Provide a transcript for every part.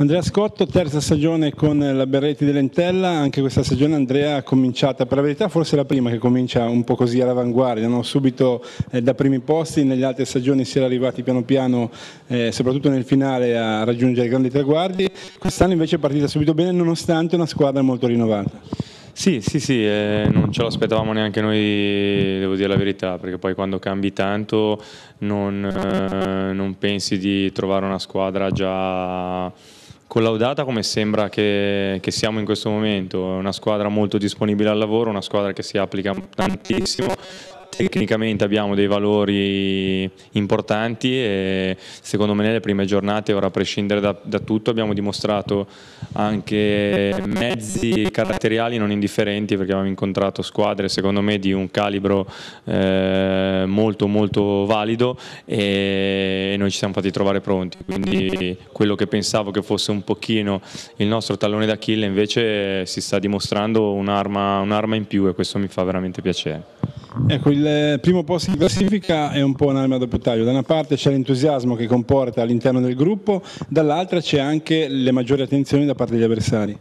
Andrea Scotto, terza stagione con la Berretti dell'Entella, anche questa stagione Andrea ha cominciata, per la verità forse la prima che comincia un po' così all'avanguardia, no? subito eh, da primi posti, nelle altre stagioni si era arrivati piano piano, eh, soprattutto nel finale, a raggiungere grandi traguardi, quest'anno invece è partita subito bene nonostante una squadra molto rinnovata. Sì, sì, sì, eh, non ce l'aspettavamo neanche noi, devo dire la verità, perché poi quando cambi tanto non, eh, non pensi di trovare una squadra già collaudata come sembra che, che, siamo in questo momento, è una squadra molto disponibile al lavoro, una squadra che si applica tantissimo, Tecnicamente abbiamo dei valori importanti e secondo me nelle prime giornate, ora a prescindere da, da tutto, abbiamo dimostrato anche mezzi caratteriali non indifferenti perché abbiamo incontrato squadre secondo me di un calibro eh, molto molto valido e noi ci siamo fatti trovare pronti. Quindi quello che pensavo che fosse un pochino il nostro tallone d'Achille invece si sta dimostrando un'arma un in più e questo mi fa veramente piacere. Ecco, il eh, primo posto in classifica è un po' un'arma a doppio taglio. Da una parte c'è l'entusiasmo che comporta all'interno del gruppo, dall'altra c'è anche le maggiori attenzioni da parte degli avversari.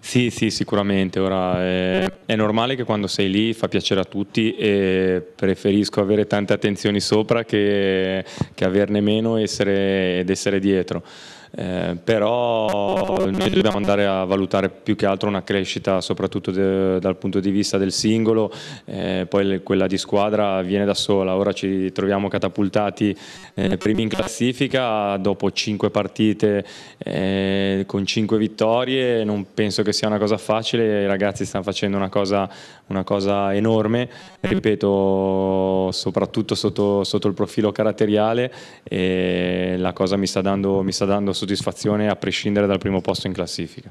Sì, sì, sicuramente. Ora è, eh, è, normale che quando sei lì fa piacere a tutti e preferisco avere tante attenzioni sopra che, che averne meno essere, ed essere dietro eh, però noi dobbiamo andare a valutare più che altro una crescita soprattutto de, dal punto di vista del singolo, eh, poi le, quella di squadra viene da sola, ora ci troviamo catapultati eh, primi in classifica dopo cinque partite eh, con cinque vittorie, non penso che sia una cosa facile, i ragazzi stanno facendo una cosa, una cosa enorme, ripeto soprattutto sotto, sotto, il profilo caratteriale e la cosa mi sta dando, mi sta dando soddisfazione a prescindere dal primo posto in classifica.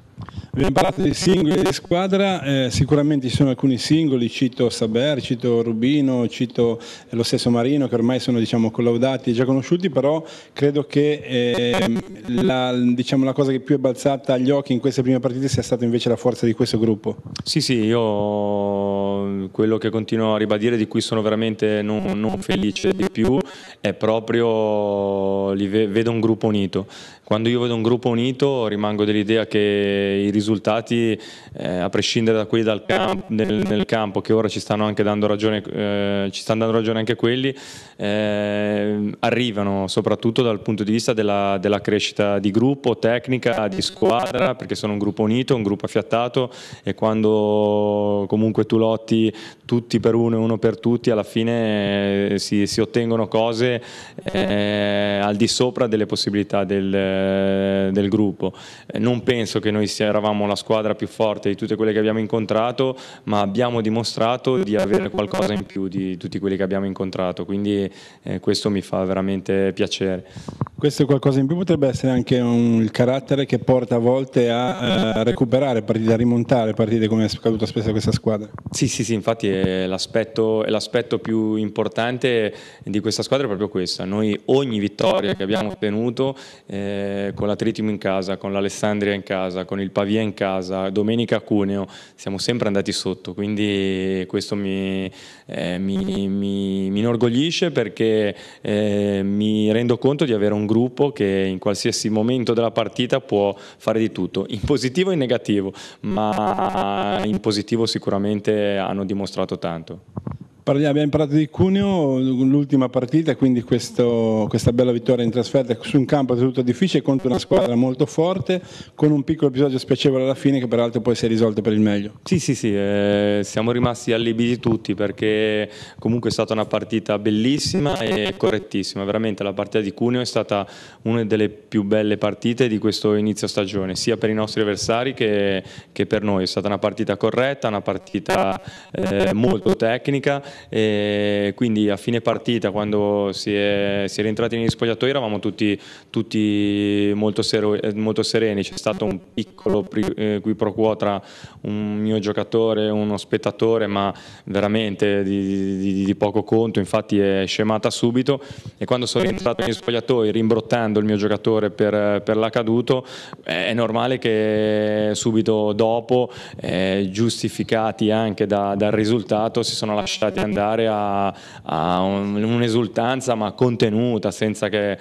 Abbiamo parlato di singoli e di squadra, eh, sicuramente ci sono alcuni singoli, cito Saber, cito Rubino, cito eh, lo stesso Marino che ormai sono diciamo, collaudati e già conosciuti, però credo che eh, la, diciamo, la, cosa che più è balzata agli occhi in queste prime partite sia stata invece la forza di questo gruppo. Sì, sì, io quello che continuo a ribadire, di cui sono veramente non, non felice di più, è proprio, li vedo un gruppo unito. Quando io vedo un gruppo unito rimango dell'idea che i risultati risultati, eh, a prescindere da quelli dal camp nel, nel, campo, che ora ci stanno anche dando ragione, eh, ci stanno dando ragione anche quelli, eh, arrivano soprattutto dal punto di vista della, della, crescita di gruppo, tecnica, di squadra, perché sono un gruppo unito, un gruppo affiattato e quando comunque tu lotti tutti per uno e uno per tutti, alla fine eh, si, si ottengono cose eh, al di sopra delle possibilità del, del gruppo. Non penso che noi eravamo eravamo la squadra più forte di tutte quelle che abbiamo incontrato, ma abbiamo dimostrato di avere qualcosa in più di tutti quelli che abbiamo incontrato, quindi eh, questo mi fa veramente piacere. Questo qualcosa in più potrebbe essere anche un, il carattere che porta a volte a eh, recuperare partite, a rimontare partite come è accaduto spesso a questa squadra. Sì, sì, sì, infatti è eh, l'aspetto, è l'aspetto più importante di questa squadra è proprio questa. Noi ogni vittoria che abbiamo ottenuto eh, con l'Atritium in casa, con l'Alessandria in casa, con il Pavia in in casa, domenica a Cuneo, siamo sempre andati sotto, quindi questo mi, eh, mi, mi, mi inorgoglisce perché eh, mi rendo conto di avere un gruppo che in qualsiasi momento della partita può fare di tutto, in positivo e in negativo, ma in positivo sicuramente hanno dimostrato tanto. Parliamo, Abbiamo imparato di Cuneo l'ultima partita, quindi questo, questa bella vittoria in trasferta su un campo tutto difficile contro una squadra molto forte, con un piccolo episodio spiacevole alla fine che peraltro poi si è risolto per il meglio. Sì, sì, sì, eh, siamo rimasti allibiti tutti perché comunque è stata una partita bellissima e correttissima, veramente la partita di Cuneo è stata una delle più belle partite di questo inizio stagione, sia per i nostri avversari che, che per noi, è stata una partita corretta, una partita eh, molto tecnica e quindi a fine partita quando si è, si è rientrati negli spogliatoi eravamo tutti, tutti molto, sero, eh, molto, sereni, c'è stato un piccolo qui pro quo tra un mio giocatore e uno spettatore ma veramente di, di, di poco conto, infatti è scemata subito e quando sono rientrato negli spogliatoi rimbrottando il mio giocatore per, per l'accaduto eh, è normale che subito dopo eh, giustificati anche da, dal risultato si sono lasciati andare a, a un'esultanza ma contenuta, senza che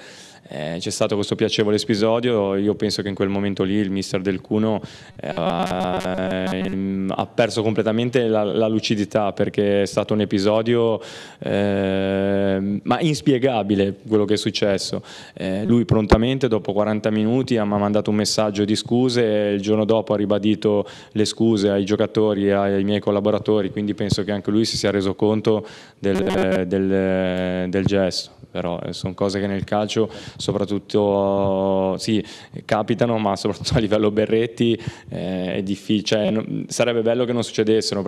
eh, c'è stato questo piacevole episodio, io penso che in quel momento lì il mister del Cuno eh, ehm, ha perso completamente la, la, lucidità perché è stato un episodio ehm, ma inspiegabile quello che è successo. Eh, lui prontamente dopo 40 minuti ha mandato un messaggio di scuse e il giorno dopo ha ribadito le scuse ai giocatori, e ai miei collaboratori, quindi penso che anche lui si sia reso conto del, del, del gesto, però eh, sono cose che nel calcio soprattutto sì, capitano, ma soprattutto a livello berretti eh, è difficile, cioè, sarebbe bello che non succedessero